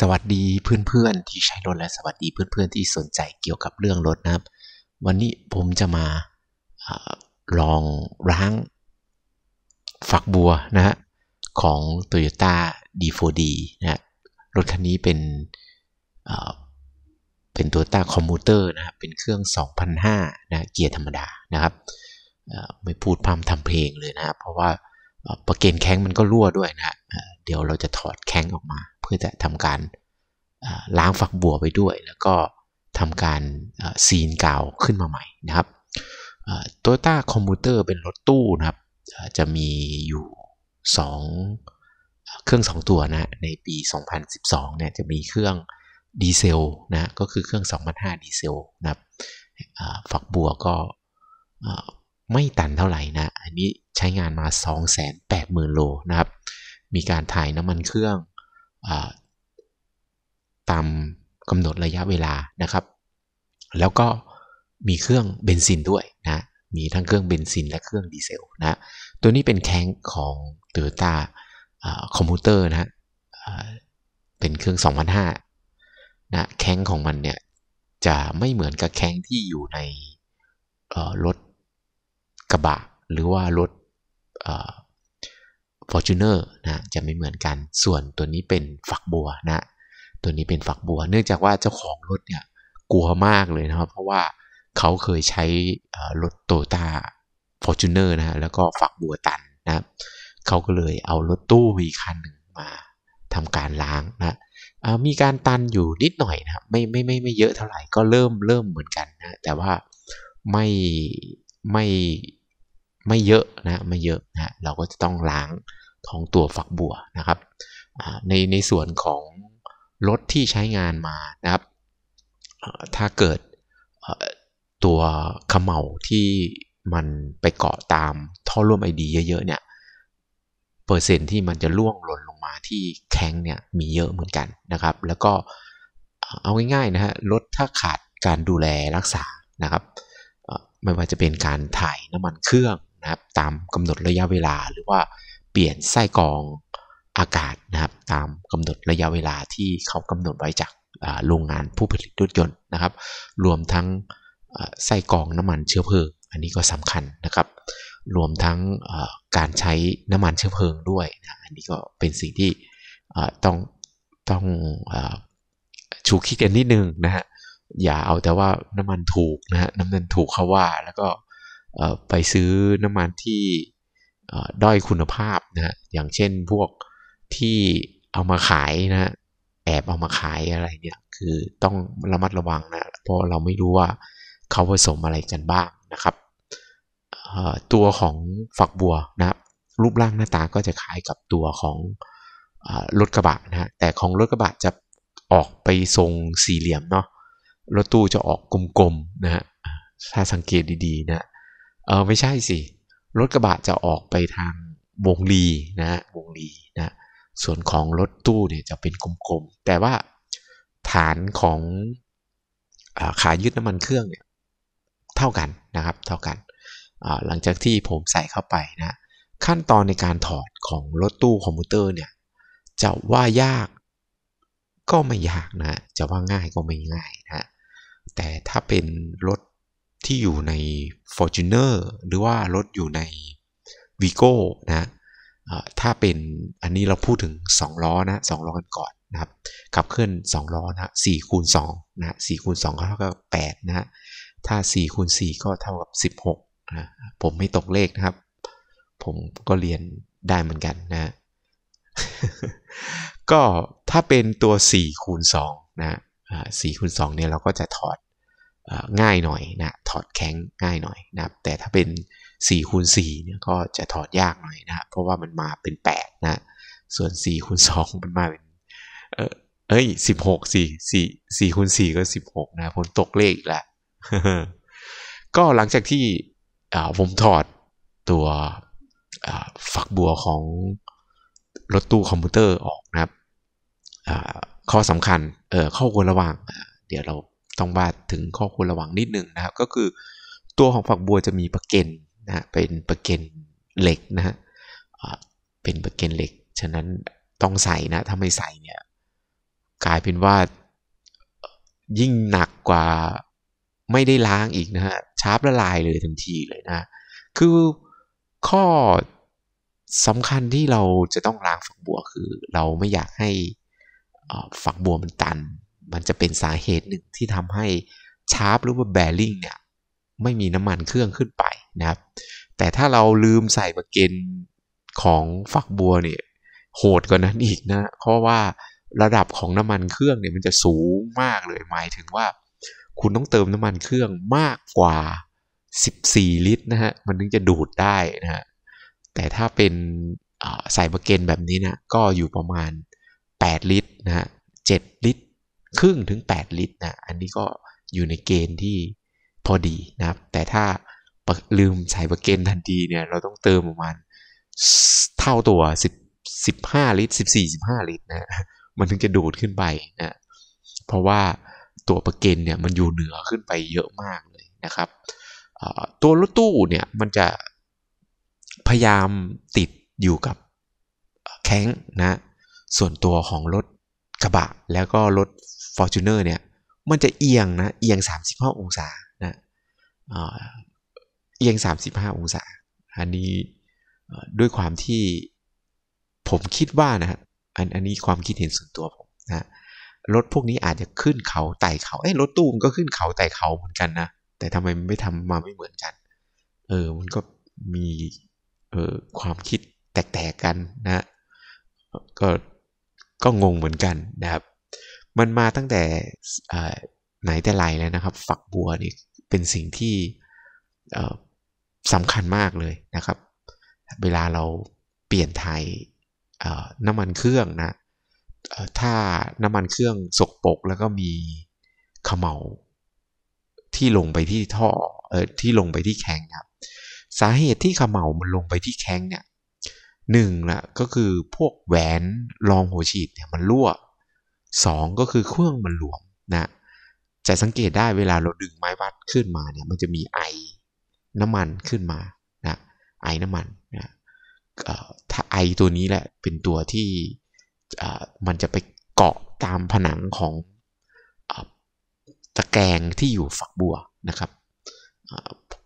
สวัสดีเพื่อนๆที่ใช้รถและสวัสดีเพื่อนๆที่สนใจเกี่ยวกับเรื่องรถนะครับ วันนี้ผมจะมาอลองร้างฝักบัวนะฮะของ Toyota D4D นะฮะรถคันนี้เป็นเป็นตวต้าคอมมูเตอร์นะครับเป็นเครื่อง2005นะเกียร์ธรรมดานะครับไม่พูดพร่ำทำเพลงเลยนะเพราะว่าประเกณฑ์แข้งมันก็รั่วด้วยนะเดี๋ยวเราจะถอดแข้งออกมาเพื่อจะทำการล้างฝักบัวไปด้วย แล้วก็ทำการซีนเก่าขึ้นมาใหม่นะครับโตโยต้าคอมพิวเตอร์เป็นรถตู้นะครับ จะมีอยู่ 2 เครื่อง 2 ตัวนะในปี 2012เนี่ยจะมีเครื่องดีเซลนะก็คือเครื่อง2005ดีเซลนะครับฝักบัวก็ไม่ตันเท่าไหร่นะ อันนี้ใช้งานมา 280,000โลนะครับ มีการถ่ายน้ำมันเครื่องอตามกำหนดระยะเวลานะครับ แล้วก็มีเครื่องเบนซินด้วยนะ มีทั้งเครื่องเบนซินและเครื่องดีเซลนะ ตัวนี้เป็นแข้งของเตอร์ตาคอมพิวเตอร์นะ เป็นเครื่อง2005นะแข้งของมันเนี่ย จะไม่เหมือนกับแข้งที่อยู่ในรถกระบะหรือว่ารถฟอร์จูเนอร์นะจะไม่เหมือนกันส่วนตัวนี้เป็นฝักบัวนะ ตัวนี้เป็นฝักบัว เนื่องจากว่าเจ้าของรถเนี่ยกลัวมากเลยนะครับเพราะว่าเขาเคยใช้รถโตต้าฟอร์จูเนอร์นะฮะแล้วก็ฝักบัวตันนะเขาก็เลยเอารถตู้มีคันหนึ่งมาทำการล้างนะมีการตันอยู่นิดหน่อยนะไม่ไม่ไม่ไม่เยอะเท่าไหร่ก็เริ่มเริ่มเหมือนกันนะแต่ว่าไม่ ไม่ไม่เยอะนะไม่เยอะนะ เราก็จะต้องล้างท้องตัวฝักบัวนะครับในในส่วนของ รถที่ใช้งานมานะครับ ถ้าเกิดตัวขมเหลาที่มันไปเกาะตามท่อร่วมไอดี เยอะๆเนี่ยเปอร์เซ็นที่มันจะล่วงหล่นลงมาที่แข้งเนี่ยมีเยอะเหมือนกันนะครับ แล้วก็เอาง่ายๆนะฮะรถถ้าขาดการดูแลรักษานะครับไม่ว่าจะเป็นการถ่ายน้ำมันเครื่องนะครับตามกำหนดระยะเวลาหรือว่าเปลี่ยนไส้กรองอากาศนะครับ ตามกำหนดระยะเวลาที่เขากำหนดไว้จากโรงงานผู้ผลิตรถยนต์นะครับ รวมทั้งไส้กรองน้ำมันเชื้อเพลิง อันนี้ก็สำคัญนะครับ รวมทั้งการใช้น้ำมันเชื้อเพลิงด้วยนะอันนี้ก็เป็นสิ่งที่ต้องต้องชูคิดกันนิดนึงนะฮะอย่าเอาแต่ว่าน้ำมันถูกนะฮะน้ำมันถูกเขาว่าแล้วก็ไปซื้อน้ำมันที่ด้อยคุณภาพนะอย่างเช่นพวกที่เอามาขายนะ แอบเอามาขายอะไรเนี่ย คือต้องระมัดระวังนะ เพราะเราไม่รู้ว่าเขาผสมอะไรกันบ้างนะครับ ตัวของฝักบัวนะ รูปร่างหน้าตาก็จะคล้ายกับตัวของรถกระบะนะฮะแต่ของรถกระบะจะออกไปทรงสี่เหลี่ยมเนาะ รถตู้จะออกกลมๆนะฮะถ้าสังเกตดีๆนะเออไม่ใช่สิรถกระบะจะออกไปทางวงลีนะฮะวงลีนะส่วนของรถตู้เนี่ยจะเป็นกลมๆแต่ว่าฐานของขายึดน้ำมันเครื่องเนี่ยเท่ากันนะครับเท่ากันหลังจากที่ผมใส่เข้าไปนะขั้นตอนในการถอดของรถตู้คอมพิวเตอร์เนี่ยจะว่ายากก็ไม่ยากนะจะว่าง่ายก็ไม่ง่ายนะแต่ถ้าเป็นรถที่อยู่ใน Fortuner หรือว่า รถอยู่ใน v ีโก้นะถ้าเป็นอันนี้เราพูดถึง 2 ล้อนะ 2 ล้อกันก่อนนะครับ ขับเคลื่อน2 ล้อนะ4คูณ2นะ4คูณ2ก็เท่ากับ8นะถ้า 4 คูณ 4 ก็เท่ากับ 16 นะผมไม่ตกเลขนะครับ ผมก็เรียนได้เหมือนกันนะ ก็ถ้าเป็นตัว 4 คูณ2นะ4คูณ2เนี่ยเราก็จะถอดง่ายหน่อยนะ ถอดแข็งง่ายหน่อยนะแต่ถ้าเป็น 4คูณ4เนี่ยก็จะถอดยากหน่อยนะ เพราะว่ามันมาเป็น 8 นะ ส่วน 4คูณ2มันมาเป็นเอ้ยสิบหกสี่สี่สี่คูณสี่ก็สิบหกนะผมตกเลขแล้วก็หลังจากที่ผมถอดตัวฝักบัวของรถตู้คอมพิวเตอร์ออกนะครับข้อสำคัญเออข้อควรระวังเดี๋ยวเราต้องวาดถึงข้อควรระวังนิดนึงนะครับก็คือตัวของฝักบัวจะมีประเก็นนะเป็นประเก็นเหล็กนะฮะเป็นประเก็นเหล็กฉะนั้นต้องใส่นะถ้าไม่ใส่เนี่ยกลายเป็นว่ายิ่งหนักกว่าไม่ได้ล้างอีกนะฮะชาร์ละลายเลยทันทีเลยนะคือข้อสำคัญที่เราจะต้องล้างฝักบัวคือเราไม่อยากให้ฝักบัวมันตันมันจะเป็นสาเหตุหนึ่งที่ทำให้ชาร์ปหรือว่าแบริ่งเนี่ยไม่มีน้ำมันเครื่องขึ้นไปนะครับแต่ถ้าเราลืมใส่บะเกนของฝักบัวเนี่ยโหดกว่านั้นอีกนะเพราะว่าระดับของน้ำมันเครื่องเนี่ยมันจะสูงมากเลยหมายถึงว่า คุณต้องเติมน้ำมันเครื่องมากกว่า 14 ลิตรนะฮะมันถึงจะดูดได้นะฮะแต่ถ้าเป็นใส่บะเกนแบบนี้นะก็อยู่ประมาณ 8 ลิตรนะฮะเลิตรครึ่งถึง 8 ลิตรนะอันนี้ก็อยู่ในเกณฑ์ที่พอดีนะครับแต่ถ้าลืมใส่ประเกณฑ์ทันทีเนี่ยเราต้องเติมประมาณเท่าตัว10 15 ลิตร 14 15 ลิตรนะมันถึงจะดูดขึ้นไปนะเพราะว่าตัวประเกณฑ์เนี่ยมันอยู่เหนือขึ้นไปเยอะมากเลยนะครับ ตัวรถตู้เนี่ยมันจะพยายามติดอยู่กับแข้งนะ ส่วนตัวของรถกระบะแล้วก็รถฟอร์จูเนอร์เนี่ย มันจะเอียงนะ เอียง 35 องศานะเอียง 35 องศาอันนี้ด้วยความที่ผมคิดว่านะอันอันนี้ความคิดเห็นส่วนตัวผมนะรถพวกนี้อาจจะขึ้นเขาไต่เขาเอ้รถตู้มันก็ขึ้นเขาไต่เขาเหมือนกันนะ แต่ทำไมไม่ทำมาไม่เหมือนกันเออมันก็มีเออความคิดแตกๆกันนะก็ก็งงเหมือนกันนะครับมันมาตั้งแต่ไหนแต่ไรแล้วนะครับ ฝักบัวนี่เป็นสิ่งที่สำคัญมากเลยนะครับ เวลาเราเปลี่ยนถ่ายน้ำมันเครื่องนะถ้าน้ำมันเครื่องสกปรกแล้วก็มีขมเหลาที่ลงไปที่ท่อเออที่ลงไปที่แข้งครับสาเหตุที่ขมเหลามันลงไปที่แข้งเนี่ยหนึ่งละก็คือพวกแหวนรองหัวฉีดเนี่ยมันรั่ว2ก็คือเครื่องมันหลวมนะ จะสังเกตได้เวลาเราดึงไม้วัดขึ้นมาเนี่ยมันจะมีไอน้ำมันขึ้นมานะไอน้ำมันนะถ้าไอตัวนี้แหละเป็นตัวที่มันจะไปเกาะตามผนังของตะแกรงที่อยู่ฝักบัวนะครับ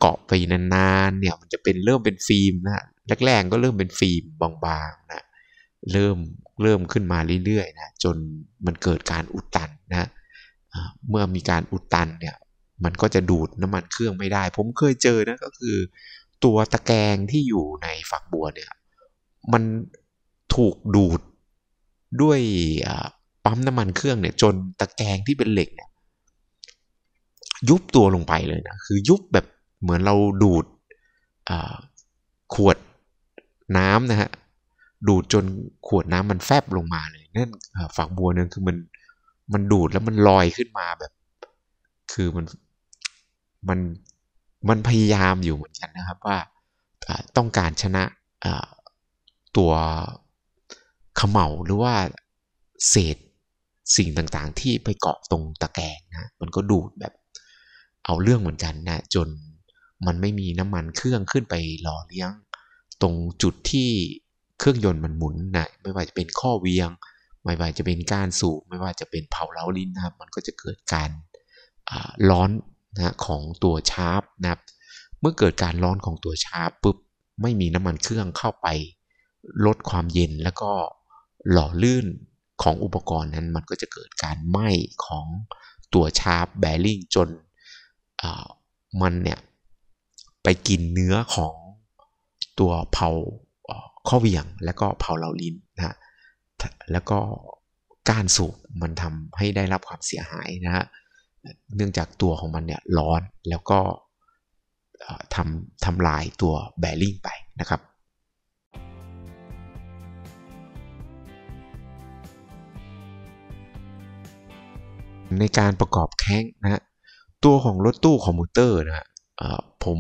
เกาะไปนานๆเนี่ยมันจะเป็นเริ่มเป็นฟิล์มนะแรกๆก็เริ่มเป็นฟิล์มบางๆนะเริ่มเริ่มขึ้นมาเรื่อยๆนะจนมันเกิดการอุดตันนะเมื่อมีการอุดตันเนี่ยมันก็จะดูดน้ำมันเครื่องไม่ได้ ผมเคยเจอนะก็คือตัวตะแกรงที่อยู่ในฝักบัวเนี่ยมันถูกดูดด้วยปั๊มน้ำมันเครื่องเนี่ยจนตะแกรงที่เป็นเหล็กเนี่ยยุบตัวลงไปเลยนะคือยุบแบบเหมือนเราดูดขวดน้ำนะฮะดูดจนขวดน้ำมันแฟบลงมาเลย นั่นฝักบัวเนี่ยคือมันมันดูดแล้วมันลอยขึ้นมาแบบคือมันมันมันพยายามอยู่เหมือนกันนะครับ ว่าต้องการชนะตัวเขม่าหรือว่าเศษสิ่งต่างๆ ที่ไปเกาะตรงตะแกรงนะมันก็ดูดแบบเอาเรื่องเหมือนกันนะจนมันไม่มีน้ำมันเครื่องขึ้นไปหล่อเลี้ยงตรงจุดที่เครื่องยนต์มันหมุนนะไม่ว่าจะเป็นข้อเวียง ไม่ว่าจะเป็นการสูบไม่ว่าจะเป็นเผาเล้าลิ้นนะครับมันก็จะเกิดการร้อนนะของตัวชาร์ปนะครับเมื่อเกิดการร้อนของตัวชาร์ปปุ๊บไม่มีน้ำมันเครื่องเข้าไปลดความเย็น แล้วก็หล่อลื่นของอุปกรณ์นั้น มันก็จะเกิดการไหม้ของตัวชาร์ปแบริ่งจนมันเนี่ยไปกินเนื้อของตัวเผาข้อเวียง แล้วก็เผาเหลาลิ้นนะแล้วก็การสูบมันทำให้ได้รับความเสียหายนะฮะเนื่องจากตัวของมันเนี่ยร้อนแล้วก็ทำทำลายตัวแบริ่งไปนะครับ ในการประกอบแข้งนะฮะตัวของรถตู้คอมพิวเตอร์นะฮะผม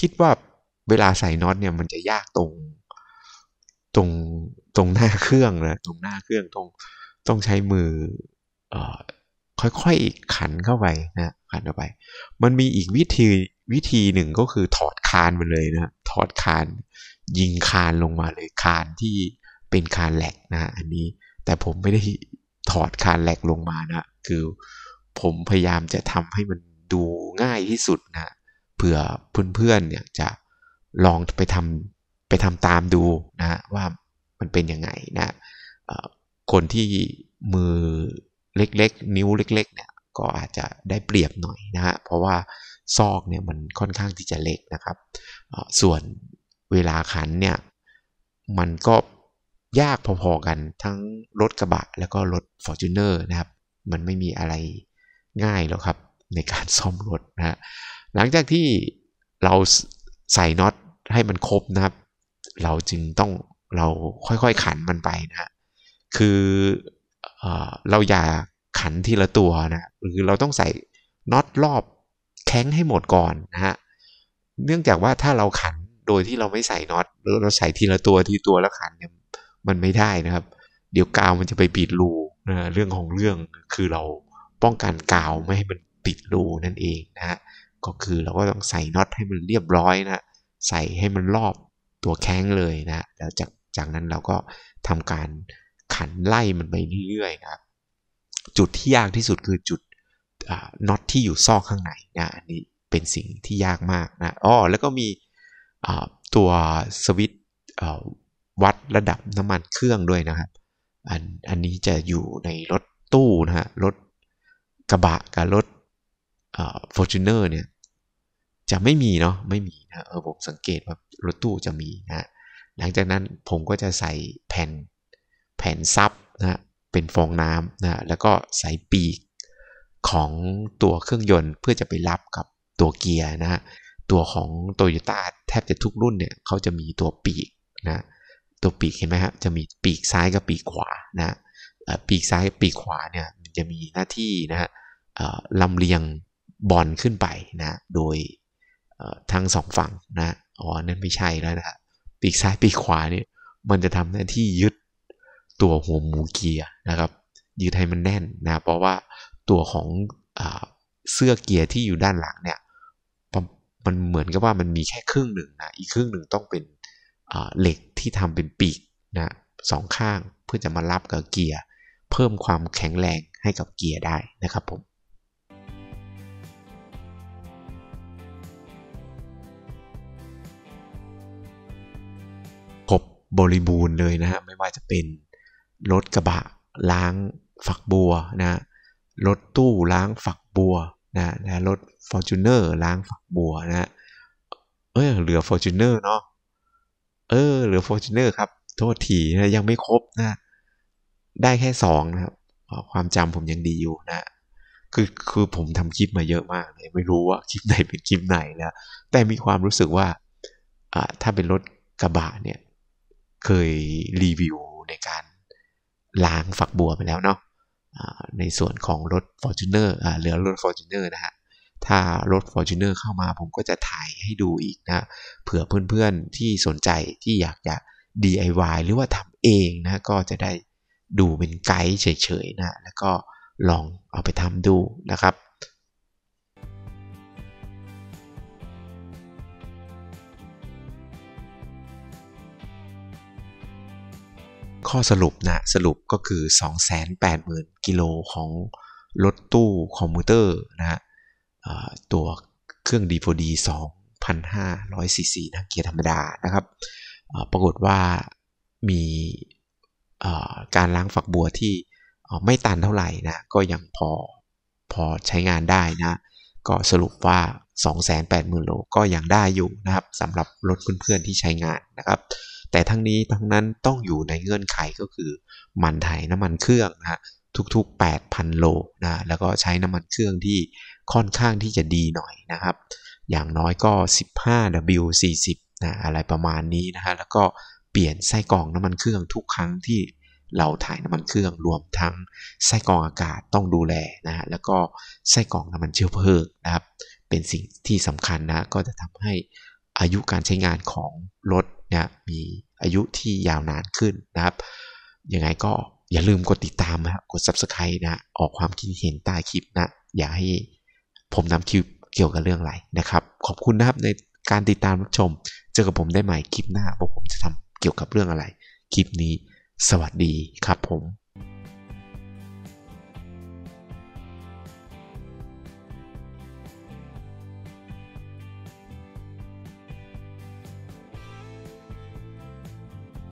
คิดว่าเวลาใส่น็อตเนี่ยมันจะยากตรงตรงตรงหน้าเครื่องนะตรงหน้าเครื่องตรงต้องใช้มืออค่อยๆขันเข้าไปนะขันเข้าไป มันมีอีกวิธีวิธีหนึ่งก็คือถอดคานมาเลยนะถอดคานยิงคานลงมาเลยคานที่เป็นคานแหลกนะอันนี้ แต่ผมไม่ได้ ถอดคานแหลกลงมานะคือผมพยายามจะทำให้มันดูง่ายที่สุดนะเผื่อเพื่อนๆเนี่ยจะลองไปทำไปทำตามดูนะว่ามันเป็นยังไงนะคนที่มือเล็กๆ นิ้วเล็กๆเนี่ยก็อาจจะได้เปรียบหน่อยนะฮะเพราะว่าซอกเนี่ยมันค่อนข้างที่จะเล็กนะครับ ส่วนเวลาขันเนี่ย มันก็ยากพอ ๆ กันทั้งรถกระบะ แล้วก็รถ f o r t u n e r นะครับ มันไม่มีอะไรง่ายหรอกครับในการซ่อมรถนะฮะหลังจากที่เราใส่น็อตให้มันครบนะครับ เราจึงต้องเราค่อยๆขันมันไปนะคือเอเราอย่าขันทีละตัวนะหรือเราต้องใส่น็อตรอบแข้งให้หมดก่อนนะฮะ เนื่องจากว่าถ้าเราขันโดยที่เราไม่ใส่น็อตหรือเราใส่ทีละตัวทีตัวแล้วขันเนี่ยมันไม่ได้นะครับ เดี๋ยวกาวมันจะไปปิดรูนะเรื่องของเรื่องคือเราป้องกันกาวไม่ให้มันปิดรูนั่นเองนะฮะ ก็คือเราก็ต้องใส่น็อตให้มันเรียบร้อยนะใส่ให้มันรอบตัวแข้งเลยนะแล้วจากจากนั้นเราก็ทำการขันไล่มันไปเรื่อยๆครับจุดที่ยากที่สุดคือจุดน็อตที่อยู่ซอกข้างในนะอันนี้เป็นสิ่งที่ยากมากนะอ๋อแล้วก็มีตัวสวิตวัดระดับน้ำมันเครื่องด้วยนะครับ อันอันนี้จะอยู่ในรถตู้นะฮะรถกระบะกับรถฟอร์จูเนอร์เนี่ยจะไม่มีเนาะไม่มีนะเออผมสังเกตว่ารถตู้จะมีนะหลังจากนั้นผมก็จะใส่แผ่นแผ่นซับนะเป็นฟองน้ำนะแล้วก็ใส่ปีกของตัวเครื่องยนต์ เพื่อจะไปรับกับตัวเกียร์นะตัวของโตโยต้าแทบจะทุกรุ่นเนี่ยเขาจะมีตัวปีกนะตัวปีกเห็นไหมครับจะมีปีกซ้ายกับปีกขวานะปีกซ้ายปีกขวาเนี่ยมันจะมีหน้าที่นะฮะลำเลียงบอลขึ้นไปนะโดยทั้งสองฝั่งนะ อ๋อ นั่นไม่ใช่แล้วนะปีกซ้ายปีกขวาเนี่ย มันจะทำหน้าที่ ยึดตัวหัวหมูเกียร์นะครับ ยึดให้มันแน่นนะ เพราะว่าตัวของเสื้อเกียร์ที่อยู่ด้านหลังเนี่ย มันเหมือนกับว่ามันมีแค่ครึ่งหนึ่งนะ อีกครึ่งหนึ่งต้องเป็นเหล็กที่ทำเป็นปีกนะสองข้างเพื่อจะมารับกับเกียร์เพิ่มความแข็งแรงให้กับเกียร์ได้นะครับผมบริบูรณ์เลยนะฮะไม่ว่าจะเป็นรถกระบะล้างฝักบัวนะรถตู้ล้างฝักบัวนะนะรถ f o r t u n e r ล้างฝักบัวนะเออเหลือ f o r t u n e r เนาะเออเหลือ f o r t u n e r ครับโทษทีนะยังไม่ครบนะได้แค่สองนะครับความจำผมยังดีอยู่นะคือคือผมทำคลิปมาเยอะมากเลยไม่รู้ว่าคลิปไหนเป็นคลิปไหนนะแต่มีความรู้สึกว่าอ่าถ้าเป็นรถกระบะเนี่ยเคยรีวิวในการล้างฝักบัวไปแล้วเนาะในส่วนของรถ Fortuner เหลือรถ Fortuner นะฮะถ้ารถ Fortuner เข้ามาผมก็จะถ่ายให้ดูอีกนะเผื่อเพื่อนๆที่สนใจที่อยากจะ DIY หรือว่าทำเองนะก็จะได้ดูเป็นไกด์เฉยๆนะ แล้วก็ลองเอาไปทำดูนะครับข้อสรุปนะสรุปก็คือ 280,000 กิโลของรถตู้คอมพิวเตอร์นะฮะตัวเครื่องดีโฟดี2,500สีสีนะเกียร์ธรรมดานะครับปรากฏว่ามีการล้างฝักบัวที่ไม่ตันเท่าไหร่นะก็ยังพอพอใช้งานได้นะก็สรุปว่า 280,000 โลก็ยังได้อยู่นะครับสำหรับรถเพื่อนๆที่ใช้งานนะครับแต่ทั้งนี้ทั้งนั้นต้องอยู่ในเงื่อนไขก็คือ มันไยน้ำมันเครื่องนะฮะทุกๆ8,000โลนะแล้วก็ใช้น้ำมันเครื่องที่ค่อนข้างที่จะดีหน่อยนะครับ อย่างน้อยก็ 15W40 นะอะไรประมาณนี้นะฮะแล้วก็เปลี่ยนไส้กรองน้ำมันเครื่องทุกครั้งที่เราถ่ายน้ำมันเครื่องรวมทั้งไส้กรองอากาศต้องดูแลนะฮะแล้วก็ไส้กรองน้ำมันเชื้อเพลิงนะครับเป็นสิ่งที่สำคัญนะก็จะทำให้อายุการใช้งานของรถนะมีอายุที่ยาวนานขึ้นนะครับ ยังไงก็อย่าลืมกดติดตามนะกด subscribe นะ ออกความคิดเห็นใต้คลิปนะ อย่าให้ผมนำคลิปเกี่ยวกับเรื่องอะไรนะครับ ขอบคุณนะครับในการติดตามรับชม เจอกับผมได้ใหม่คลิปหน้าว่าผมจะทำเกี่ยวกับเรื่องอะไร คลิปนี้สวัสดีครับผม